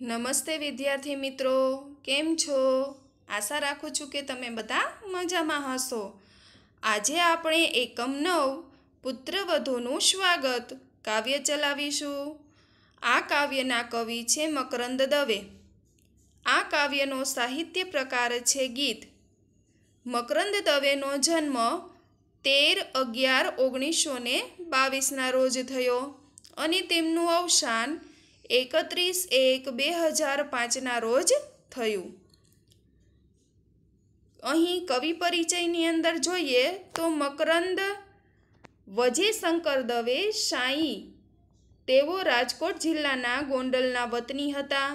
નમસ્તે વિદ્યાર્થી મિત્રો કેમ છો આશા રાખું છું કે તમે બધા મજામાં હશો આજે આપણે એકમ નવ પુત્રવધુનું સ્વાગત કાવ્ય ચલાવીશું આ કાવ્યના કવિ છે મકરંદ દવે આ કાવ્યનો સાહિત્ય પ્રકાર છે ગીત મકરંદ દવેનો જન્મ તેર અગિયાર ઓગણીસો ને બાવીસના રોજ થયો અને તેમનું અવસાન એકત્રીસ એક બે હજાર પાંચના રોજ થયું અહીં કવિ પરિચયની અંદર જોઈએ તો મકરંદ વજેશંકર દવે સાંઈ તેઓ રાજકોટ જિલ્લાના ગોંડલના વતની હતા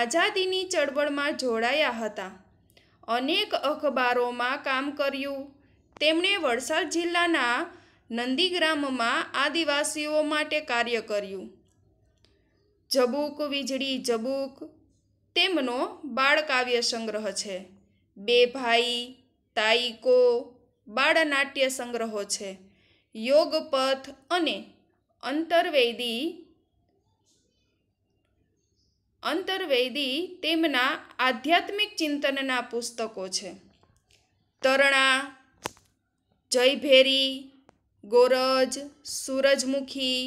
આઝાદીની ચળવળમાં જોડાયા હતા અનેક અખબારોમાં કામ કર્યું તેમણે વલસાડ જિલ્લાના નંદીગ્રામમાં આદિવાસીઓ માટે કાર્ય કર્યું જબૂક વીજળી જબૂક તેમનો બાળકાવ્ય સંગ્રહ છે બે ભાઈ તાઈકો બાળનાટ્ય સંગ્રહો છે યોગપથ અને અંતર્વેદી અંતર્વેદી તેમના આધ્યાત્મિક ચિંતનના પુસ્તકો છે તરણા જયભેરી ગોરજ સૂરજમુખી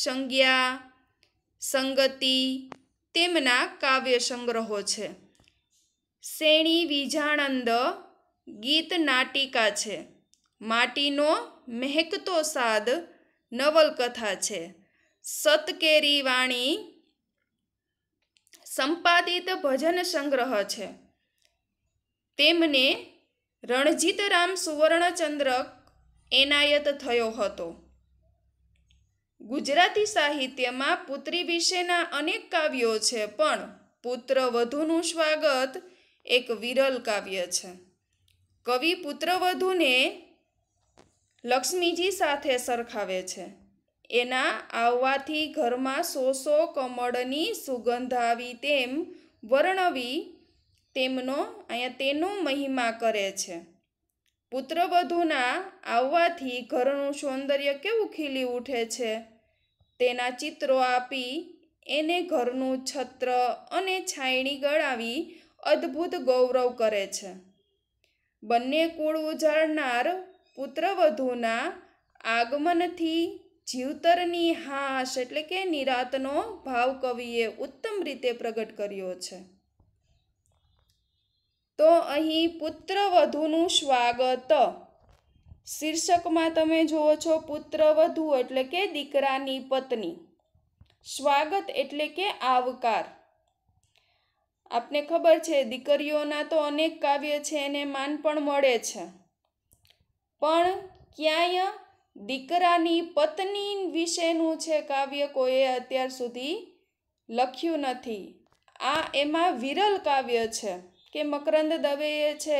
સંજ્ઞા સંગતિ તેમના કાવ્ય સંગ્રહો છે શ્રેણી વિજાણંદ ગીત નાટિકા છે માટીનો મહેકતો સાદ નવલકથા છે સતકેરી વાણી સંપાદિત ભજન સંગ્રહ છે તેમને રણજીત રામ સુવર્ણચંદ્રક એનાયત થયો હતો ગુજરાતી સાહિત્યમાં પુત્રી વિશેના અનેક કાવ્યો છે પણ પુત્ર વધુનું સ્વાગત એક વિરલ કાવ્ય છે કવિ પુત્રવધુને લક્ષ્મીજી સાથે સરખાવે છે એના આવવાથી ઘરમાં સો સો કમળની સુગંધ આવી તેમ વર્ણવી તેમનો અહીંયા તેનો મહિમા કરે છે પુત્રવધુના આવવાથી ઘરનું સૌંદર્ય કેવું ખીલી ઉઠે છે તેના ચિત્રો આપી એને ઘરનું છત્ર અને છાયણી ગળાવી અદ્ભુત ગૌરવ કરે છે બંને કુળ ઉજાળનાર પુત્રવધૂના આગમનથી જીવતરની હાશ એટલે કે નિરાતનો ભાવ કવિએ ઉત્તમ રીતે પ્રગટ કર્યો છે તો અહીં પુત્રવધૂનું સ્વાગત શીર્ષકમાં તમે જુઓ છો પુત્રવધુ એટલે કે દીકરાની પત્ની સ્વાગત એટલે કે આવકાર આપને ખબર છે દીકરીઓના તો અનેક કાવ્ય છે એને માન પણ મળે છે પણ ક્યાંય દીકરાની પત્ની વિશેનું છે કાવ્ય કોઈએ અત્યાર સુધી લખ્યું નથી આ એમાં વિરલ કાવ્ય છે કે મકરંદ દવેએ છે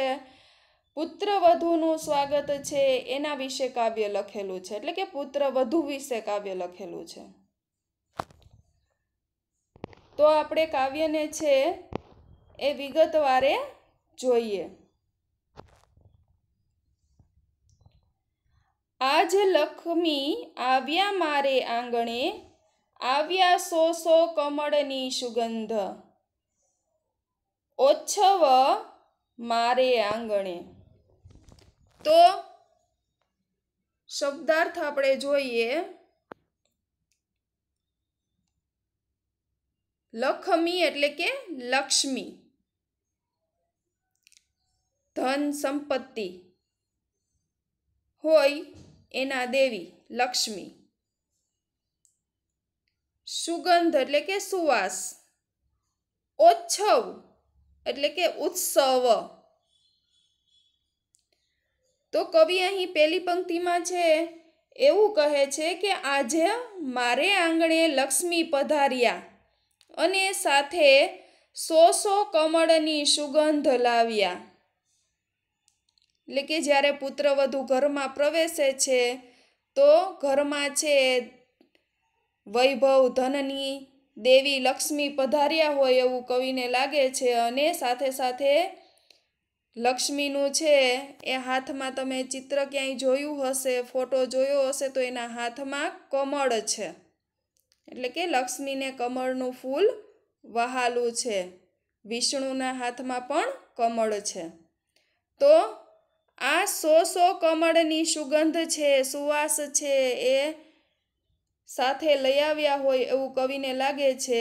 પુત્રવધુનું સ્વાગત છે એના વિશે કાવ્ય લખેલું છે એટલે કે પુત્રવધુ વિશે કાવ્ય લખેલું છે તો આપણે કાવ્યને છે એ વિગતવારે જોઈએ આજ લખમી આવ્યા મારે આંગણે આવ્યા સો સો કમળની સુગંધ ઓછવ મારે આંગણે તો શબ્દાર્થ આપણે જોઈએ લખમી એટલે કે લક્ષ્મી ધન સંપત્તિ હોય એના દેવી લક્ષ્મી સુગંધ એટલે કે સુવાસ ઓછવ એટલે કે ઉત્સવ તો કવિ અહીં પહેલી પંક્તિમાં છે એવું કહે છે કે આજે મારે આંગણે લક્ષ્મી પધાર્યા અને સાથે સો સો કમળની સુગંધ લાવ્યા એટલે કે જ્યારે પુત્ર વધુ ઘરમાં પ્રવેશે છે તો ઘરમાં છે વૈભવ ધનની દેવી લક્ષ્મી પધાર્યા હોય એવું કવિને લાગે છે અને સાથે સાથે લક્ષ્મીનું છે એ હાથમાં તમે ચિત્ર ક્યાંય જોયું હશે ફોટો જોયો હશે તો એના હાથમાં કમળ છે એટલે કે લક્ષ્મીને કમળનું ફૂલ વહાલું છે વિષ્ણુના હાથમાં પણ કમળ છે તો આ સો સો કમળની સુગંધ છે સુવાસ છે એ સાથે લઈ આવ્યા હોય એવું કવિને લાગે છે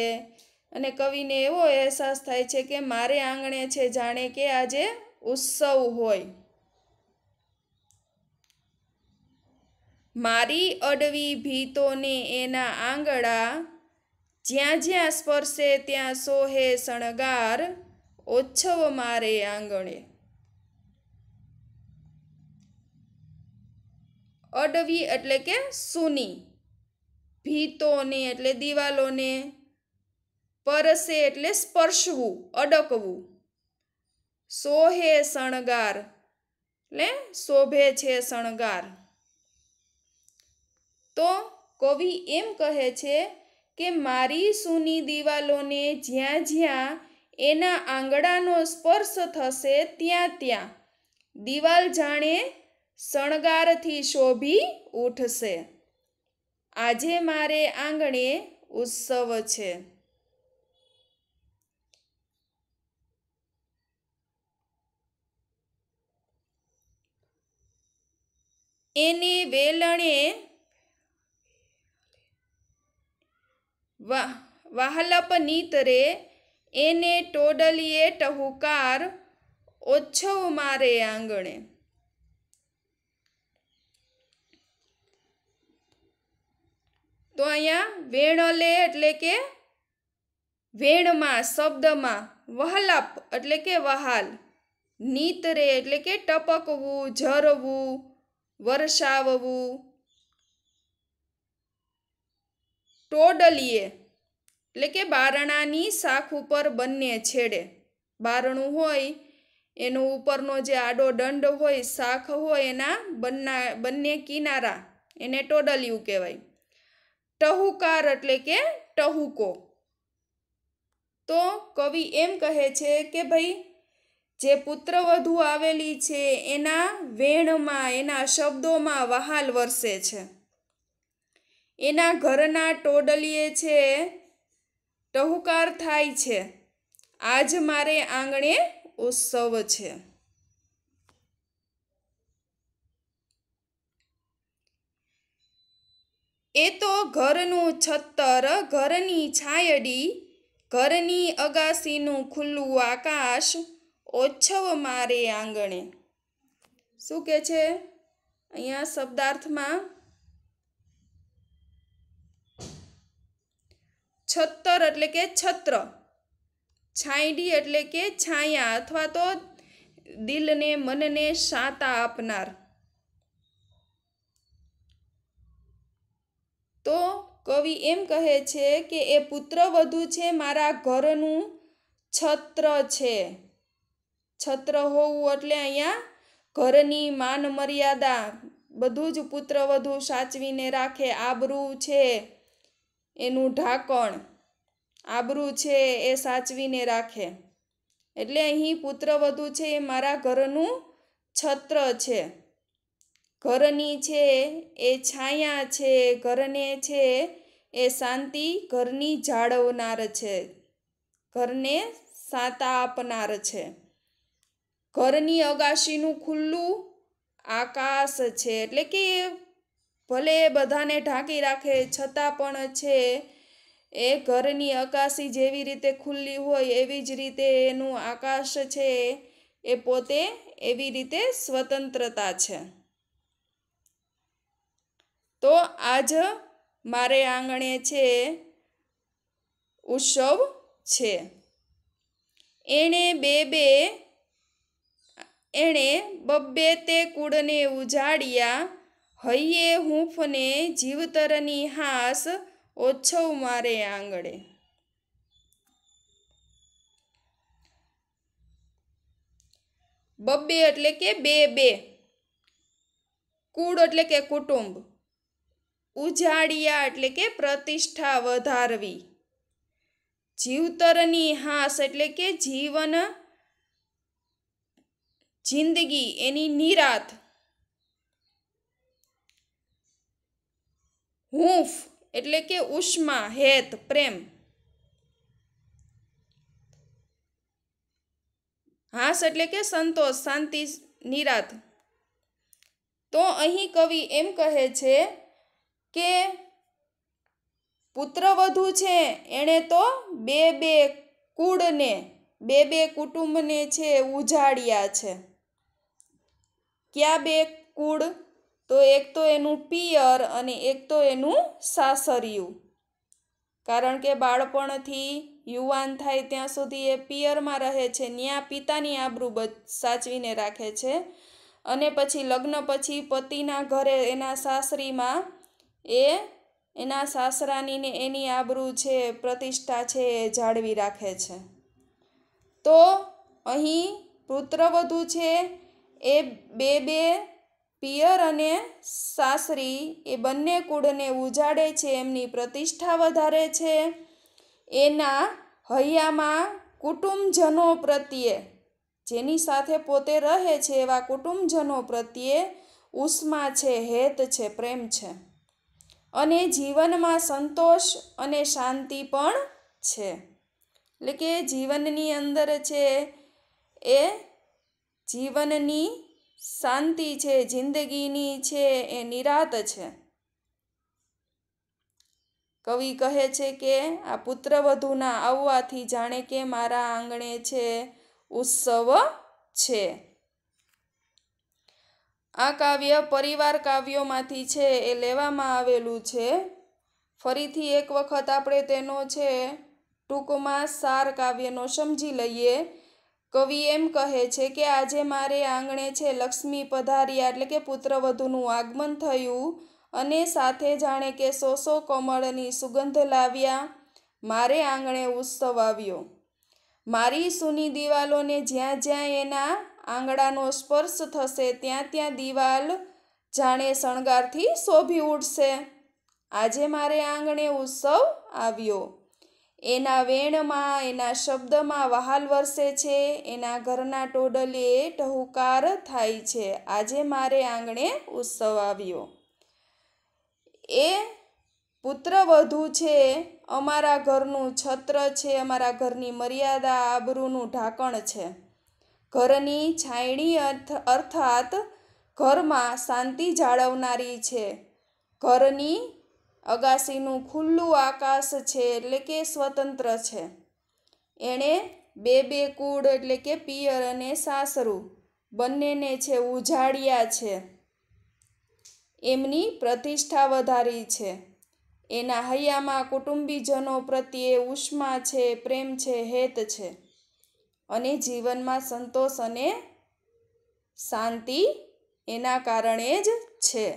અને કવિને એવો અહેસાસ થાય છે કે મારે આંગણે છે જાણે કે આજે ઉત્સવ હોય મારી અડવી ભીતોને એના આંગળા જ્યાં જ્યાં સ્પર્શે ત્યાં સોહે શણગાર ઓછવ મારે આંગણે અડવી એટલે કે સૂની ભીતોને એટલે દિવાલોને પરસે એટલે સ્પર્શવું અડકવું સોહે શણગાર એટલે શોભે છે શણગાર તો કવિ એમ કહે છે કે મારી સૂની દિવાલોને જ્યાં જ્યાં એના આંગડાનો સ્પર્શ થશે ત્યાં ત્યાં દિવાલ જાણે શણગારથી શોભી ઉઠશે આજે મારે આંગણે ઉત્સવ છે એની વેલણે વાહ વાહલપ નીતરે એને ટોડલીએ ટહુકાર ઓછવ મારે આંગણે તો અહીંયા વેણલે એટલે કે વેણમાં શબ્દમાં વહલપ એટલે કે વહાલ નીતરે એટલે કે ટપકવું ઝરવું વરસાવવું ટોડલીએ એટલે કે બારણાની શાખ ઉપર બંને છેડે બારણું હોય એનો ઉપરનો જે આડો દંડ હોય શાખ હોય એના બંના બંને કિનારા એને ટોડલિયું કહેવાય ટહુકાર એટલે કે ટહુકો તો કવિ એમ કહે છે કે ભાઈ જે પુત્રવધુ આવેલી છે એના વેણમાં એના શબ્દોમાં વહાલ વરસે છે એના ઘરના ટોડલીએ છે ટહુકાર થાય છે આજ મારે આંગણે ઉત્સવ છે એ તો ઘરનું છત્તર ઘરની છાયડી ઘરની અગાસીનું ખુલ્લું આકાશ ઓછવ મારે આંગણે શું કહે છે અહીંયા શબ્દાર્થમાં છત્તર એટલે કે છત્ર છાંયડી એટલે કે છાયા અથવા તો દિલને મનને શાતા આપનાર તો કવિ એમ કહે છે કે એ પુત્ર વધુ છે મારા ઘરનું છત્ર છે છત્ર હોવું એટલે અહીંયા ઘરની માન મર્યાદા બધું જ પુત્ર વધુ સાચવીને રાખે આબરૂ છે એનું ઢાંકણ આબરૂ છે એ સાચવીને રાખે એટલે અહીં પુત્ર વધુ છે એ મારા ઘરનું છત્ર છે ઘરની છે એ છાયા છે ઘરને છે એ શાંતિ ઘરની જાળવનાર છે ઘરને સાતા આપનાર છે ઘરની અગાશીનું ખુલ્લું આકાશ છે એટલે કે ભલે એ બધાને ઢાંકી રાખે છતાં પણ છે એ ઘરની અકાશી જેવી રીતે ખુલ્લી હોય એવી જ રીતે એનું આકાશ છે એ પોતે એવી રીતે સ્વતંત્રતા છે તો આજ મારે આંગણે છે ઉત્સવ છે એણે બે બે એણે બબ્બે તે કુળને ઉજાડ્યા હૈયે હૂંફને જીવતરની હાસ ઓછો મારે આંગળે બબ્બે એટલે કે બે બે કુળ એટલે કે કુટુંબ ઉજાડિયા એટલે કે પ્રતિષ્ઠા વધારવી જીવતરની હાસ એટલે કે જીવન જિંદગી એની નિરાત હુંફ એટલે કે ઉષ્મા હેત પ્રેમ હાસ એટલે કે સંતોષ શાંતિ નિરાત તો અહીં કવિ એમ કહે છે કે પુત્રવધુ છે એણે તો બે બે કુળને બે બે કુટુંબને છે ઉજાડ્યા છે ક્યાં બે કુળ તો એક તો એનું પિયર અને એક તો એનું સાસરિયું કારણ કે બાળપણથી યુવાન થાય ત્યાં સુધી એ પિયરમાં રહે છે ન્યા પિતાની આબરૂ સાચવીને રાખે છે અને પછી લગ્ન પછી પતિના ઘરે એના સાસરીમાં એ એના સાસરાની ને એની આબરૂ છે પ્રતિષ્ઠા છે એ જાળવી રાખે છે તો અહીં પુત્રવધુ છે એ બે બે પિયર અને સાસરી એ બંને કુળને ઉજાડે છે એમની પ્રતિષ્ઠા વધારે છે એના હૈયામાં કુટુંબજનો પ્રત્યે જેની સાથે પોતે રહે છે એવા કુટુંબજનો પ્રત્યે ઉષ્મા છે હેત છે પ્રેમ છે અને જીવનમાં સંતોષ અને શાંતિ પણ છે એટલે કે જીવનની અંદર છે એ જીવનની શાંતિ છે જિંદગીની છે એ નિરાત છે કવિ કહે છે કે આ પુત્રવધૂના આવવાથી જાણે કે મારા આંગણે છે ઉત્સવ છે આ કાવ્ય પરિવાર કાવ્યોમાંથી છે એ લેવામાં આવેલું છે ફરીથી એક વખત આપણે તેનો છે ટૂંકમાં સાર કાવ્યનો સમજી લઈએ કવિ એમ કહે છે કે આજે મારે આંગણે છે લક્ષ્મી પધાર્યા એટલે કે પુત્રવધુનું આગમન થયું અને સાથે જાણે કે સોસો કમળની સુગંધ લાવ્યા મારે આંગણે ઉત્સવ આવ્યો મારી સૂની દિવાલોને જ્યાં જ્યાં એના આંગણાનો સ્પર્શ થશે ત્યાં ત્યાં દિવાલ જાણે શણગારથી શોભી ઉઠશે આજે મારે આંગણે ઉત્સવ આવ્યો એના વેણમાં એના શબ્દમાં વહાલ વરસે છે એના ઘરના ટોડલીએ ટહુકાર થાય છે આજે મારે આંગણે ઉત્સવ આવ્યો એ પુત્રવધુ છે અમારા ઘરનું છત્ર છે અમારા ઘરની મર્યાદા આબરૂનું ઢાંકણ છે ઘરની છાયણી અર્થ અર્થાત ઘરમાં શાંતિ જાળવનારી છે ઘરની અગાસીનું ખુલ્લું આકાશ છે એટલે કે સ્વતંત્ર છે એણે બે બે કુળ એટલે કે પિયર અને સાસરું બંનેને છે ઉજાડ્યા છે એમની પ્રતિષ્ઠા વધારી છે એના હૈયામાં કુટુંબીજનો પ્રત્યે ઉષ્મા છે પ્રેમ છે હેત છે અને જીવનમાં સંતોષ અને શાંતિ એના કારણે જ છે